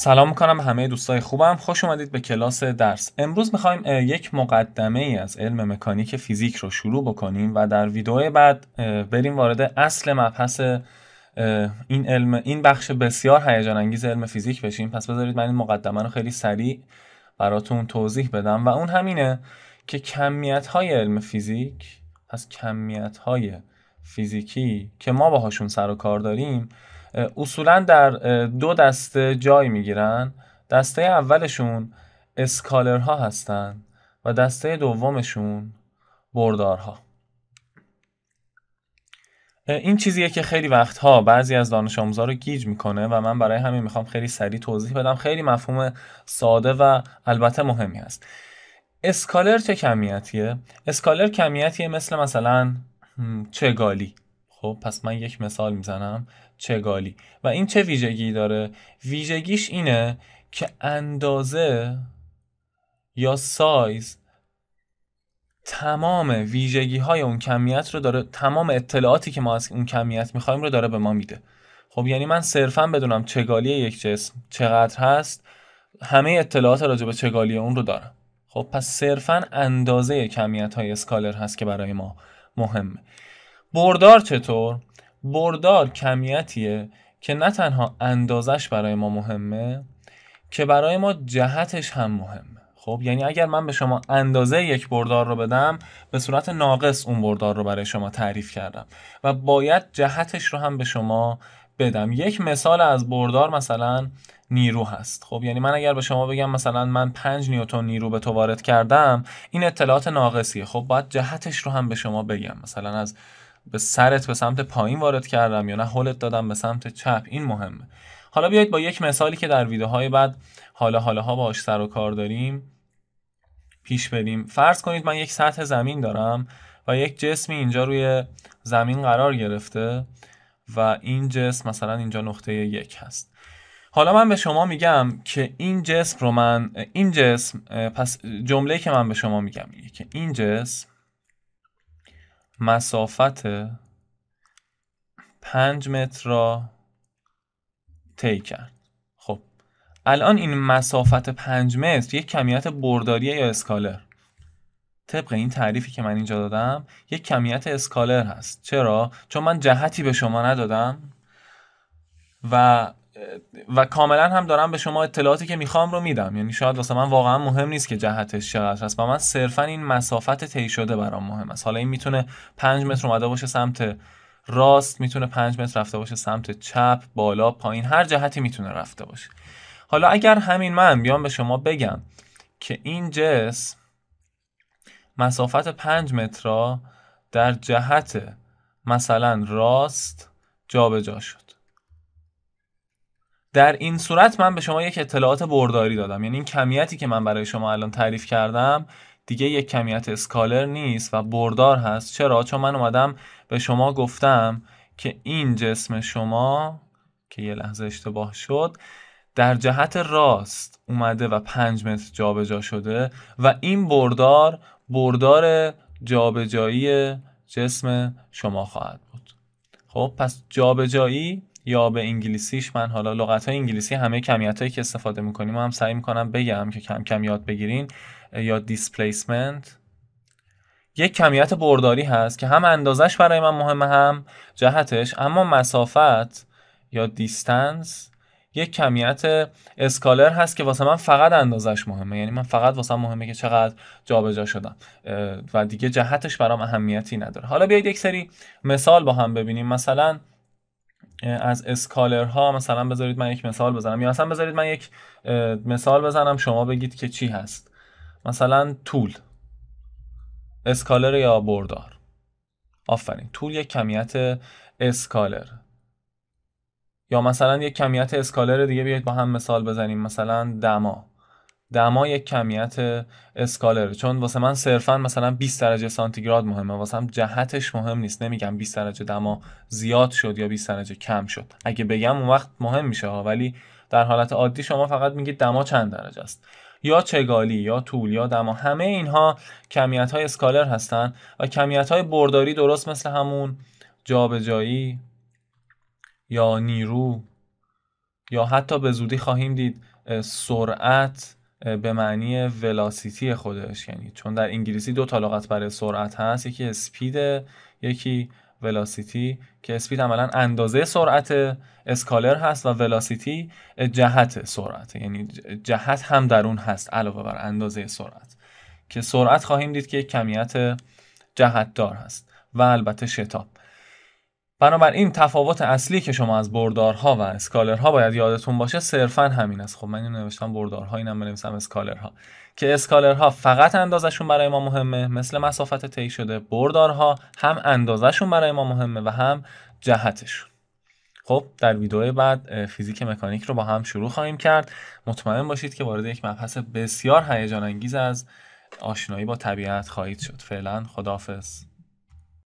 سلام میکنم همه دوستای خوبم خوش اومدید به کلاس درس امروز میخوایم یک مقدمه ای از علم مکانیک فیزیک رو شروع بکنیم و در ویدئوی بعد بریم وارد اصل مبحث این علم این بخش بسیار هیجان انگیز علم فیزیک بشیم پس بذارید من این مقدمه رو خیلی سریع براتون توضیح بدم و اون همینه که کمیت های علم فیزیک از کمیت های فیزیکی که ما باهاشون سر و کار داریم اصولا در دو دسته جای میگیرن دسته اولشون اسکالرها هستند و دسته دومشون بردارها این چیزیه که خیلی وقتها بعضی از دانش آموزها رو گیج میکنه و من برای همین میخوام خیلی سریع توضیح بدم خیلی مفهوم ساده و البته مهمی هست اسکالر چه کمیتیه؟ اسکالر کمیتیه مثل مثلا چگالی خب پس من یک مثال میزنم چگالی و این چه ویژگی داره ویژگیش اینه که اندازه یا سایز تمام ویژگی های اون کمیت رو داره تمام اطلاعاتی که ما از اون کمیت میخوایم رو داره به ما میده خب یعنی من صرفا بدونم چگالی یک جسم چقدر هست همه اطلاعات راجع به چگالی اون رو دارم خب پس صرفا اندازه کمیت های اسکالر هست که برای ما مهمه بردار چطور؟ بردار کمیتیه که نه تنها اندازش برای ما مهمه که برای ما جهتش هم مهمه خب یعنی اگر من به شما اندازه یک بردار رو بدم به صورت ناقص اون بردار رو برای شما تعریف کردم و باید جهتش رو هم به شما بدم یک مثال از بردار مثلا نیرو هست خب یعنی من اگر به شما بگم مثلا من 5 نیوتن نیرو به تو وارد کردم این اطلاعات ناقصیه خب باید جهتش رو هم به شما بگم مثلا از به سرت به سمت پایین وارد کردم یا نه هولت دادم به سمت چپ این مهمه حالا بیایید با یک مثالی که در ویدیوهای بعد حالا حالا ها باش سر و کار داریم پیش بریم فرض کنید من یک سطح زمین دارم و یک جسمی اینجا روی زمین قرار گرفته و این جسم مثلا اینجا نقطه یک هست حالا من به شما میگم که این جسم رو من این جسم پس جمله که من به شما میگم اینه که این جسم مسافت 5 متر را طی کرد خب الان این مسافت پنج متر یک کمیت برداری یا اسکالر طبق این تعریفی که من اینجا دادم یک کمیت اسکالر هست چرا؟ چون من جهتی به شما ندادم و و کاملا هم دارم به شما اطلاعاتی که میخوام رو میدم یعنی شاید واسه من واقعا مهم نیست که جهتش چقدر هست و من صرفا این مسافت طی شده برام مهم است حالا این میتونه 5 متر اومده باشه سمت راست میتونه 5 متر رفته باشه سمت چپ بالا پایین هر جهتی میتونه رفته باشه حالا اگر همین من بیام به شما بگم که این جس مسافت 5 متر را در جهت مثلا راست جابجا شد در این صورت من به شما یک اطلاعات برداری دادم یعنی این کمیتی که من برای شما الان تعریف کردم دیگه یک کمیت اسکالر نیست و بردار هست چرا چون من اومدم به شما گفتم که این جسم شما که یه لحظه اشتباه شد در جهت راست اومده و پنج متر جابجا شده و این بردار بردار جابجایی جسم شما خواهد بود خب پس جابجایی یا به انگلیسیش من حالا لغت های انگلیسی همه کمیت هایی که استفاده میکنیم هم سعی میکنم بگم که کم کم یاد بگیرین یا دیسپلیسمنت یک کمیت برداری هست که هم اندازش برای من مهمه هم جهتش اما مسافت یا دیستنس یک کمیت اسکالر هست که واسه من فقط اندازش مهمه یعنی من فقط واسه من مهمه که چقدر جابجا جا شدم و دیگه جهتش برام اهمیتی نداره حالا بیایید یک سری مثال با هم ببینیم مثلا از اسکالرها مثلا بذارید من یک مثال بزنم یا اصلا بذارید من یک مثال بزنم شما بگید که چی هست مثلا طول اسکالر یا بردار آفرین طول یک کمیت اسکالر یا مثلا یک کمیت اسکالر دیگه بیاید با هم مثال بزنیم مثلا دما دما یک کمیت اسکالر چون واسه من صرفا مثلا 20 درجه سانتیگراد مهمه واسه جهتش مهم نیست نمیگم 20 درجه دما زیاد شد یا 20 درجه کم شد اگه بگم اون وقت مهم میشه ها ولی در حالت عادی شما فقط میگید دما چند درجه است یا چگالی یا طول یا دما همه اینها کمیت های اسکالر هستن و کمیت های برداری درست مثل همون جابجایی یا نیرو یا حتی به زودی خواهیم دید سرعت به معنی ولاسیتی خودش یعنی چون در انگلیسی دو تا لغت برای سرعت هست یکی اسپید یکی ولاسیتی که اسپید عملا اندازه سرعت اسکالر هست و ولاسیتی جهت سرعت یعنی جهت هم در اون هست علاوه بر اندازه سرعت که سرعت خواهیم دید که یک کمیت دار هست و البته شتاب بنابراین تفاوت اصلی که شما از بردارها و اسکالرها باید یادتون باشه صرفا همین است خب من اینو نوشتم بردارها اینم بنویسم اسکالرها که اسکالرها فقط اندازشون برای ما مهمه مثل مسافت طی شده بردارها هم اندازشون برای ما مهمه و هم جهتشون خب در ویدیو بعد فیزیک مکانیک رو با هم شروع خواهیم کرد مطمئن باشید که وارد یک مبحث بسیار هیجان انگیز از آشنایی با طبیعت خواهید شد فعلا خداحافظ